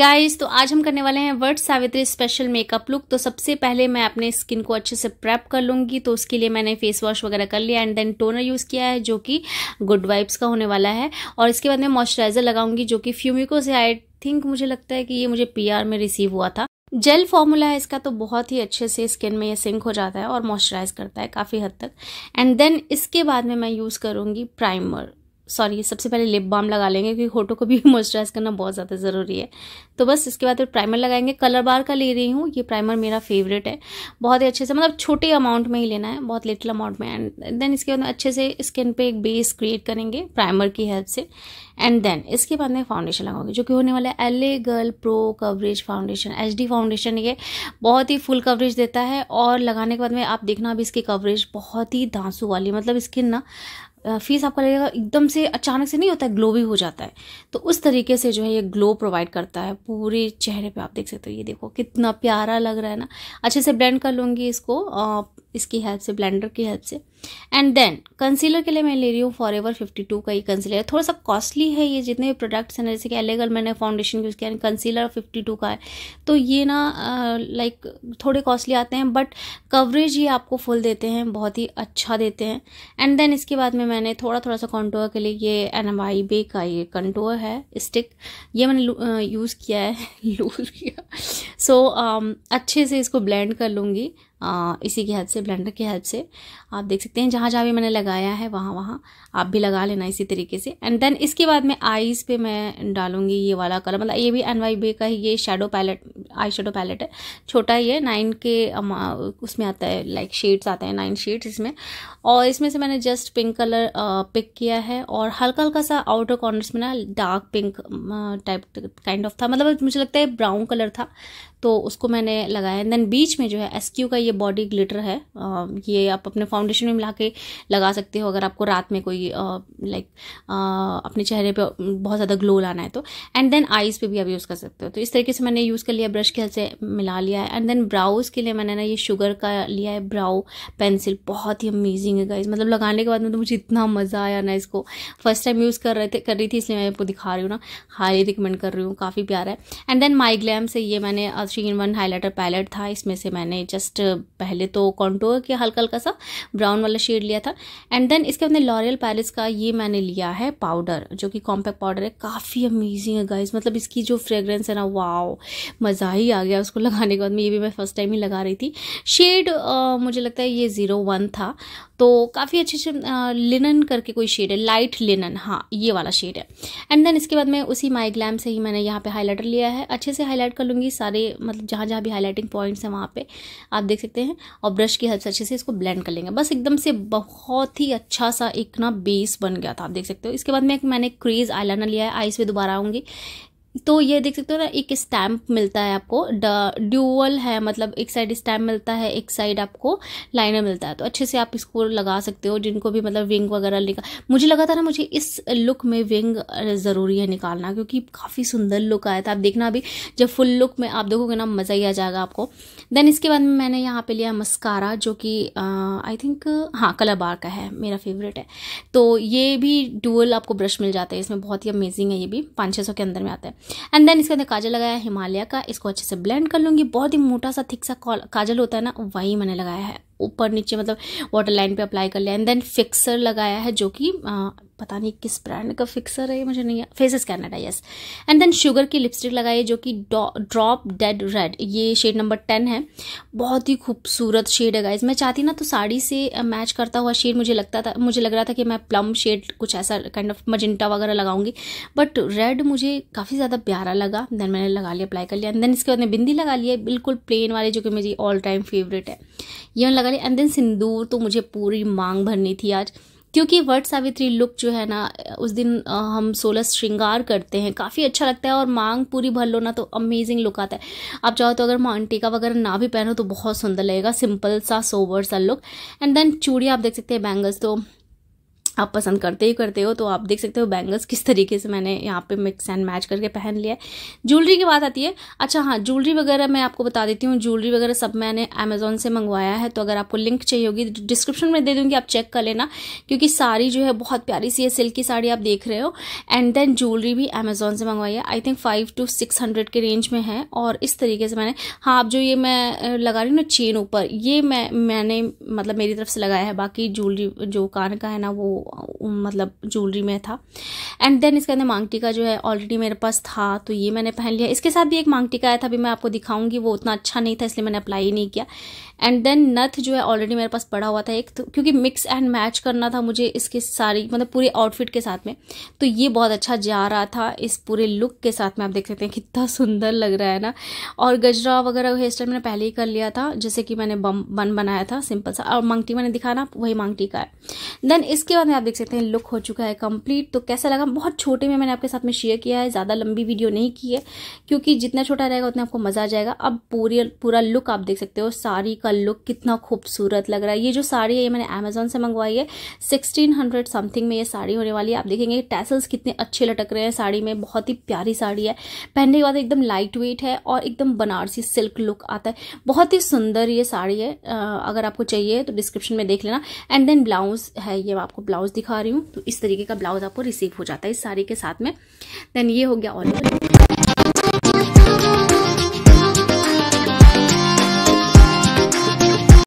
guys तो आज हम करने वाले हैं वर्ड सावित्री स्पेशल मेकअप लुक तो सबसे पहले मैं अपने स्किन को अच्छे से प्रेप कर लूंगी तो उसके लिए मैंने फेस वॉश वगैरह कर लिया एंड देन टोनर यूज़ किया है जो कि गुड वाइब्स का होने वाला है और इसके बाद मैं मॉइस्चराइजर लगाऊंगी जो कि फ्यूमिको से आई थिंक मुझे लगता है कि ये मुझे पी में रिसीव हुआ था जेल फॉर्मूला है इसका तो बहुत ही अच्छे से स्किन में ये सिंक हो जाता है और मॉइस्चराइज करता है काफ़ी हद तक एंड देन इसके बाद में मैं यूज़ करूँगी प्राइमर सॉरी सबसे पहले लिप बाम लगा लेंगे क्योंकि होठों को भी मॉइस्चराइज करना बहुत ज़्यादा ज़रूरी है तो बस इसके बाद फिर प्राइमर लगाएंगे कलर बार का ले रही हूँ ये प्राइमर मेरा फेवरेट है बहुत ही अच्छे से मतलब छोटे अमाउंट में ही लेना है बहुत लिटिल अमाउंट में एंड देन इसके बाद अच्छे से स्किन पर एक बेस क्रिएट करेंगे प्राइमर की हेल्प से एंड देन इसके बाद मैं फाउंडेशन लगाऊंगी जो कि होने वाला है L A girl pro coverage foundation H D foundation ये बहुत ही फुल कवरेज देता है और लगाने के बाद में आप देखना अभी इसकी कवरेज बहुत ही धांसू वाली मतलब स्किन ना फेस आपका लगेगा एकदम से अचानक से नहीं होता है ग्लो भी हो जाता है तो उस तरीके से जो है ये ग्लो प्रोवाइड करता है पूरे चेहरे पे आप देख सकते हो ये देखो कितना प्यारा लग रहा है ना अच्छे से ब्लेंड कर लूँगी इसको आ, इसकी हेल्प से ब्लेंडर की हेल्प से एंड देन कंसीलर के लिए मैं ले रही हूँ फॉर एवर फिफ्टी टू का ये कंसीलर थोड़ा सा कॉस्टली है ये जितने भी प्रोडक्ट्स हैं जैसे कि एलेगल मैंने फाउंडेशन यूज़ किया कंसीलर फिफ्टी टू का है तो ये ना लाइक थोड़े कॉस्टली आते हैं बट कवरेज ये आपको फुल देते हैं बहुत ही अच्छा देते हैं एंड देन इसके बाद में मैंने थोड़ा थोड़ा सा कॉन्टोर के लिए ये एन एम आई बे का ये कंटोर है स्टिक ये मैंने यूज़ किया है लूज किया सो so, um, अच्छे से इसको ब्लेंड कर लूँगी इसी की हेल्प से ब्लेंडर की हेल्प से आप देख सकते हैं जहाँ जहाँ भी मैंने लगाया है वहाँ वहाँ आप भी लगा लेना इसी तरीके से एंड देन इसके बाद में आईज़ पे मैं डालूंगी ये वाला कलर मतलब ये भी एन वाई बे का ही ये shadow palette eye shadow palette है छोटा ही है नाइन के उसमें आता है लाइक शेड्स आते हैं नाइन शेड्स इसमें और इसमें से मैंने जस्ट पिंक कलर पिक किया है और हल्का हल्का सा आउटर कॉर्नर्स में ना dark pink type kind of था मतलब मुझे लगता है ब्राउन कलर था तो उसको मैंने लगाया देन बीच में जो है एस का ये बॉडी ग्लिटर है ये आप अपने फाउंडेशन में मिला के लगा सकते हो अगर आपको रात में कोई लाइक अपने चेहरे पे बहुत ज़्यादा ग्लो लाना है तो एंड देन आईज़ पे भी आप यूज़ कर सकते हो तो इस तरीके से मैंने यूज़ कर लिया ब्रश के हल से मिला लिया है एंड देन ब्राउज़ के लिए मैंने ना ये शुगर का लिया है ब्राउ पेंसिल बहुत ही अमेजिंग है गाइज मतलब लगाने के बाद में तो मुझे इतना मज़ा आया ना इसको फर्स्ट टाइम यूज़ कर रहे थे कर रही थी इसलिए मैं आपको दिखा रही हूँ ना हाईली रिकमेंड कर रही हूँ काफ़ी प्यारा है एंड देन माई ग्लैम से ये मैंने three in one highlighter palette था इसमें से मैंने जस्ट uh, पहले तो कॉन्टोर के हल्का हल्का सा ब्राउन वाला शेड लिया था एंड देन इसके बाद लॉरियल पैलेस का ये मैंने लिया है पाउडर जो कि कॉम्पैक्ट पाउडर है काफ़ी अमेजिंग है गाइज मतलब इसकी जो फ्रेगरेंस है ना वाओ मज़ा ही आ गया उसको लगाने के बाद में ये भी मैं फर्स्ट टाइम ही लगा रही थी शेड uh, मुझे लगता है ये ज़ीरो वन था तो काफ़ी अच्छे अच्छे लिनन करके कोई शेड है लाइट लिनन हाँ ये वाला शेड है एंड देन इसके बाद मैं उसी माई ग्लैम से ही मैंने यहाँ पे हाईलाइटर लिया है अच्छे से हाईलाइट कर लूँगी सारे मतलब जहाँ जहाँ भी हाईलाइटिंग पॉइंट्स हैं वहाँ पे आप देख सकते हैं और ब्रश की हेल्प से अच्छे से इसको ब्लेंड कर लेंगे बस एकदम से बहुत ही अच्छा सा एक ना बेस बन गया था आप देख सकते हो इसके बाद मैं मैंने क्रेज़ आईलाइनर लिया है आइस पर दोबारा आऊँगी तो ये देख सकते हो ना एक स्टैम्प मिलता है आपको ड्यूअल है मतलब एक साइड स्टैम्प मिलता है एक साइड आपको लाइनर मिलता है तो अच्छे से आप इसको लगा सकते हो जिनको भी मतलब विंग वगैरह निकाल मुझे लगा था ना मुझे इस लुक में विंग ज़रूरी है निकालना क्योंकि काफ़ी सुंदर लुक आया था आप देखना अभी जब फुल लुक में आप देखोगे ना मज़ा ही आ जाएगा आपको देन इसके बाद में मैंने यहाँ पर लिया मस्कारा जो कि आई थिंक हाँ कलर बार का है मेरा फेवरेट है तो ये भी डुअल आपको ब्रश मिल जाता है इसमें बहुत ही अमेजिंग है ये भी पाँच छः सौ के अंदर में आता है एंड देन इसके अंदर काजल लगाया हिमालय का इसको अच्छे से ब्लेंड कर लूँगी बहुत ही मोटा सा थिक सा काजल होता है ना वही मैंने लगाया है ऊपर नीचे मतलब वाटर लाइन पे अप्लाई कर लिया एंड देन फिक्सर लगाया है जो कि पता नहीं किस ब्रांड का फिक्सर है मुझे नहीं Faces Canada yes and then Sugar की लिपस्टिक लगाई जो कि ड्रॉप डेड रेड ये शेड नंबर टेन है बहुत ही खूबसूरत शेड है गाइज मैं चाहती ना तो साड़ी से मैच करता हुआ शेड मुझे लगता था मुझे लग रहा था कि मैं प्लम शेड कुछ ऐसा काइंड ऑफ मजिंटा वगैरह लगाऊंगी बट रेड मुझे काफ़ी ज़्यादा प्यारा लगा देन मैंने लगा लिया अप्लाई कर लिया एंड देन इसके बाद मैं बिंदी लगा लिया बिल्कुल प्लेन वाले जो कि मेरी ऑल टाइम फेवरेट है ये लगा लिया एंड देन सिंदूर तो मुझे पूरी मांग भरनी थी आज क्योंकि वट सावित्री लुक जो है ना उस दिन हम सोलह श्रृंगार करते हैं काफ़ी अच्छा लगता है और मांग पूरी भर लो ना तो अमेजिंग लुक आता है आप चाहो तो अगर मांग टीका वगैरह ना भी पहनो तो बहुत सुंदर लगेगा सिंपल सा सोवर सा लुक एंड देन चूड़िया आप देख सकते हैं बैंगल्स तो आप पसंद करते ही करते हो तो आप देख सकते हो बैंगल्स किस तरीके से मैंने यहाँ पे मिक्स एंड मैच करके पहन लिया है ज्वेलरी की बात आती है अच्छा हाँ ज्वेलरी वगैरह मैं आपको बता देती हूँ ज्वेलरी वगैरह सब मैंने अमेजोन से मंगवाया है तो अगर आपको लिंक चाहिए होगी डिस्क्रिप्शन तो में दे दूँगी आप चेक कर लेना क्योंकि साड़ी जो है बहुत प्यारी सी है सिल्क की साड़ी आप देख रहे हो एंड देन ज्वेलरी भी अमेजोन से मंगवाई है I think five to six hundred के रेंज में है और इस तरीके से मैंने हाँ आप जो ये मैं लगा रही हूँ ना चेन ऊपर ये मैं मैंने मतलब मेरी तरफ से लगाया है बाकी ज्वेलरी जो कान का है ना वो मतलब ज्वेलरी में था एंड देन इसके अंदर मांग टीका जो है ऑलरेडी मेरे पास था तो ये मैंने पहन लिया इसके साथ भी एक मांग टीका आया था अभी मैं आपको दिखाऊंगी वो उतना अच्छा नहीं था इसलिए मैंने अप्लाई ही नहीं किया एंड देन नथ जो है ऑलरेडी मेरे पास पड़ा हुआ था एक तो, क्योंकि मिक्स एंड मैच करना था मुझे इसके सारी मतलब पूरे आउटफिट के साथ में तो ये बहुत अच्छा जा रहा था इस पूरे लुक के साथ में आप देख सकते हैं कितना सुंदर लग रहा है ना और गजरा वगैरह हेयर स्टाइल मैंने पहले ही कर लिया था जैसे कि मैंने बम बन बनाया था सिंपल सा और मांगटी मैंने दिखाना वही मांगटी का है देन इसके बाद में आप देख सकते हैं लुक हो चुका है कंप्लीट तो कैसा लगा बहुत छोटे में मैंने आपके साथ में शेयर किया है ज़्यादा लंबी वीडियो नहीं की है क्योंकि जितना छोटा रहेगा उतना आपको मज़ा आ जाएगा अब पूरी पूरा लुक आप देख सकते हो साड़ी का लुक कितना खूबसूरत लग रहा है ये जो साड़ी है ये मैंने अमेजोन से मंगवाई है सिक्सटीन समथिंग में ये साड़ी होने वाली है आप देखेंगे टैसल्स कितने अच्छे लटक रहे हैं साड़ी में बहुत ही प्यारी साड़ी है पहनने के बाद एकदम लाइट वेट है और एकदम बनारसी सिल्क लुक आता है बहुत ही सुंदर ये साड़ी है अगर आपको चाहिए तो डिस्क्रिप्शन में देख लेना एंड देन ब्लाउज है ये आपको ब्लाउज ब्लाउज दिखा रही हूँ तो इस तरीके का ब्लाउज आपको रिसीव हो जाता है इस साड़ी के साथ में देन ये हो गया ऑल